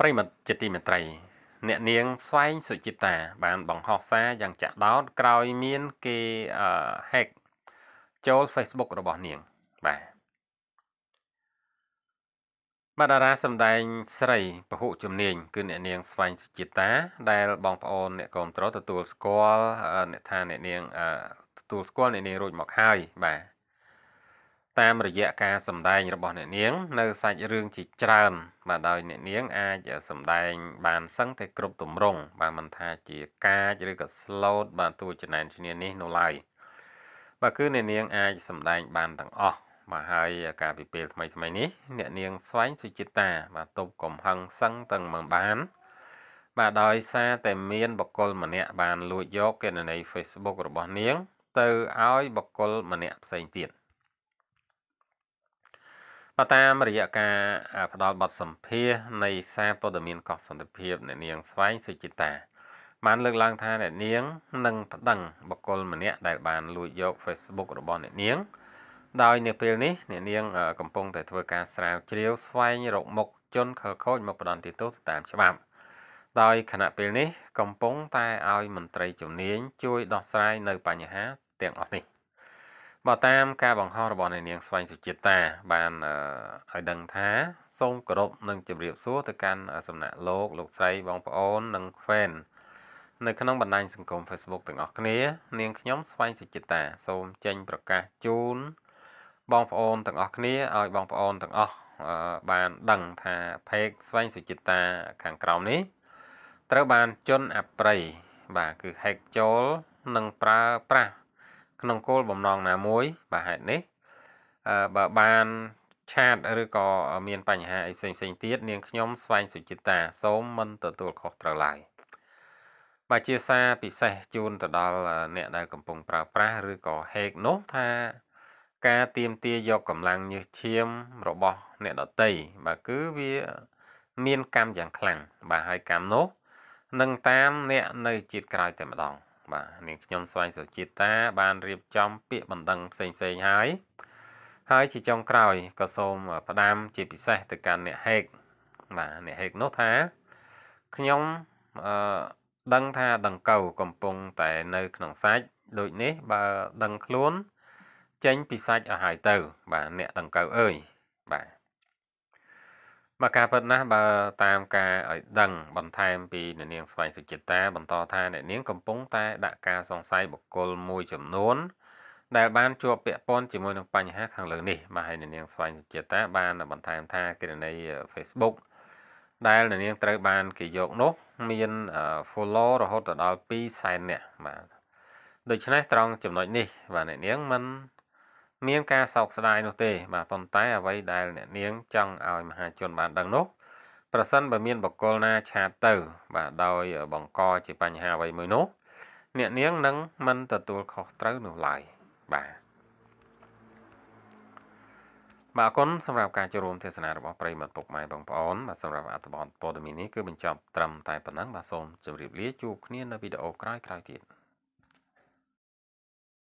ប្រិមត្តជាទីមេត្រី អ្នកនាងស្វែងសុចិតា បានបង្ហោះសារយ៉ាងចាក់ដោតក្រោយមានគេអឺ hack ចូល Facebook របស់នាងបាទបាតារាសម្ដែងស្រីពហុជំនាញគឺអ្នកនាង ស្វែងសុចិតា ដែលបងប្អូនអ្នកគ្រប់ត្រួតទទួលស្គាល់អ្នកថាអ្នកនាងទទួលស្គាល់អ្នកនាងរួចមកហើយបាទតាមរយៈការសម្ដែងរបស់អ្នកនាង នៅសាច់រឿងជាច្រើន បាទដោយអ្នកនាងអាចសម្ដែងបានសឹងតែគ្រប់ទម្រង់បាទមិនថាជាកាចឬក៏ slot បាទតួចំណែនឈ្នានេះនៅឡើយបាទគឺអ្នកនាងអាចសម្ដែងបានទាំងអស់បាទហើយការពិពេលថ្មីថ្មីនេះ អ្នកនាងស្វែងសុចិត្តតាបាទទប់កំហឹងសឹងទាំងមិនបាន បាទដោយសារតែមានបកគលម្នាក់បានលួចយកគណនី Facebook របស់នាង ទៅឲ្យ បកគលម្នាក់ផ្សេងទៀតបតាមរយៈការផ្ដល់បទសម្ភាសនៃសារព័ត៌មានកោះសន្តិភាពអ្នកនាងស្វែងសុចិតា បានលើកឡើង ថាអ្នកនាងនឹងប្តឹងបុគ្គលម្នាក់ដែលបាន លួចយក Facebook របស់ អ្នកនាង ដោយនៅពេលនេះអ្នកនាងកំពុង តែធ្វើការស្រាវជ្រាវស្វែងរកមុខជនខិលខូចមកផ្ដន់ទោសតាមច្បាប់ ដោយខណៈពេលនេះ កំពុងតែឲ្យមន្ត្រីជំនាញជួយដោះស្រាយនៅបញ្ហាទាំងអស់នេះ។បើតាមការបង្ហោះរបស់អ្នកនាងស្វែងសុចិត្តតាបានឲ្យដឹងថាសូមគោរពនិងជម្រាបសួរទៅកាន់សំណាក់លោកលោកស្រីបងប្អូននិង fan នៅក្នុងបណ្ដាញសង្គម Facebook ទាំងអស់គ្នា នាងខ្ញុំស្វែងសុចិត្តតាសូមចេញប្រកាសជូន បងប្អូនទាំងអស់គ្នាឲ្យបងប្អូនទាំងអស់បានដឹងថាផេកស្វែងសុចិត្តតាខាងក្រោមនេះត្រូវបានជន់អប្រិយបាទគឺ hack ចូលនិងប្រើប្រាស់ក្នុងគោលបំណងណាមួយបាទហេតុនេះបើបានឆាតឬក៏មានបញ្ហាអីផ្សេងផ្សេងទៀតនាងខ្ញុំស្វែងសុចិតាសូមមិនទទួលខុសត្រូវឡើយបាទជាសារពិសេសជូនទៅដល់អ្នកដែលកំពុងប្រើប្រាស់ឬក៏ hack នោះថាការទៀមទាយកកម្លាំងញើសឈាមរបស់ អ្នកដតីបាទគឺវាមានកម្មយ៉ាងខ្លាំងបាទហើយកម្មនោះនឹងតាមអ្នក នៅជាតិក្រោយតែម្ដងបាទនាងខ្ញុំស្វែងសុជាតា បានរៀបចំ ពាក្យបណ្ដឹងផ្សេងផ្សេងហើយហើយជាចុងក្រោយក៏សូម ផ្ដាំជាពិសេសទៅកាន់អ្នកហេកបាទអ្នកហេកនោះថាខ្ញុំអឺដឹងថាដង្កូវកំពុងតែនៅ ក្នុងសាច់ដូចនេះបើដឹងខ្លួន ចេញពីសាច់ឲ្យហើយទៅ បាទអ្នកដង្កូវអើយបាទមកការពិតណាស់បើតាមការឲ្យដឹងបន្ថែមពីអ្នកនាង ស្វែងសុចិត្តាបន្តថាអ្នកនាងកំពុងតែដាក់ការសង្ស័យបុគ្គលមួយចំនួន ដែលបានជាប់ពាក់ព័ន្ធជាមួយនឹងបញ្ហាខាងលើនេះបាទហើយអ្នកនាងស្វែងសុចិត្តាបានបន្ថែមថាគណនី Facebook ដែលអ្នកនាងត្រូវបានគេយកនោះមាន follow រហូតដល់2សែននាក់បាទដូច្នេះត្រង់ចំណុចនេះបាទអ្នកនាងមិនមានការសោកស្ដាយនោះទេបាទប៉ុន្តែអ្វីដែលអ្នកនាងចង់ឲ្យមហាជន បានដឹងនោះប្រសិនបើមានបកគលណាឆាតទៅ បាទដោយបង្កជាបញ្ហាអ្វីមួយនោះ អ្នកនាងនឹងមិនទទួលខុសត្រូវនោះឡើយបាទបាទអរគុណសម្រាប់ការចូលរួមទេសនារបស់ប្រិយមិត្តពុកម៉ែបងប្អូនបាទសម្រាប់អត្ថបទព័ត៌មាននេះគឺបញ្ចប់ត្រឹមតែប៉ុណ្ណឹងបាទសូមជម្រាបលាជួបគ្នានៅវីដេអូក្រោយៗទៀត